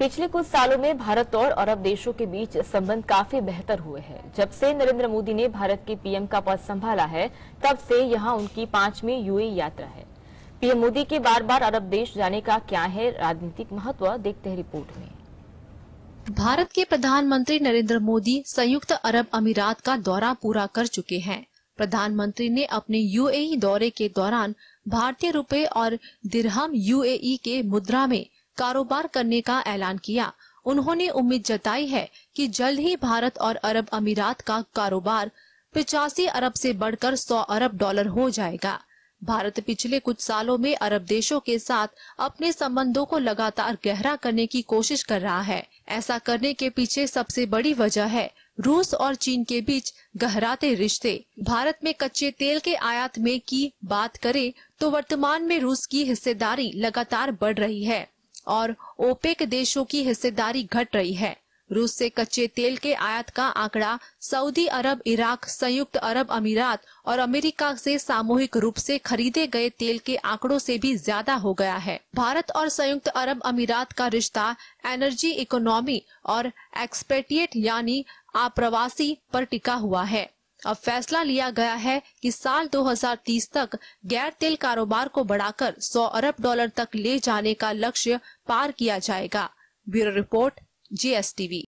पिछले कुछ सालों में भारत और अरब देशों के बीच संबंध काफी बेहतर हुए हैं जब से नरेंद्र मोदी ने भारत के पीएम का पद संभाला है तब से यहां उनकी पांचवी यूएई यात्रा है पीएम मोदी के बार बार अरब देश जाने का क्या है राजनीतिक महत्व देखते हैं रिपोर्ट में भारत के प्रधानमंत्री नरेंद्र मोदी संयुक्त अरब अमीरात का दौरा पूरा कर चुके हैं प्रधानमंत्री ने अपने यूएई दौरे के दौरान भारतीय रुपए और दिरहम यूएई के मुद्रा में कारोबार करने का ऐलान किया उन्होंने उम्मीद जताई है कि जल्द ही भारत और अरब अमीरात का कारोबार पिचासी अरब से बढ़कर 100 अरब डॉलर हो जाएगा भारत पिछले कुछ सालों में अरब देशों के साथ अपने संबंधों को लगातार गहरा करने की कोशिश कर रहा है ऐसा करने के पीछे सबसे बड़ी वजह है रूस और चीन के बीच गहराते रिश्ते भारत में कच्चे तेल के आयात में की बात करें तो वर्तमान में रूस की हिस्सेदारी लगातार बढ़ रही है और ओपेक देशों की हिस्सेदारी घट रही है रूस से कच्चे तेल के आयात का आंकड़ा सऊदी अरब इराक संयुक्त अरब अमीरात और अमेरिका से सामूहिक रूप से खरीदे गए तेल के आंकड़ों से भी ज्यादा हो गया है भारत और संयुक्त अरब अमीरात का रिश्ता एनर्जी इकोनॉमी और एक्सपेटिएट यानी आप्रवासी पर टिका हुआ है अब फैसला लिया गया है कि साल 2030 तक गैर तेल कारोबार को बढ़ाकर 100 अरब डॉलर तक ले जाने का लक्ष्य पार किया जाएगा ब्यूरो रिपोर्ट जीएसटीवी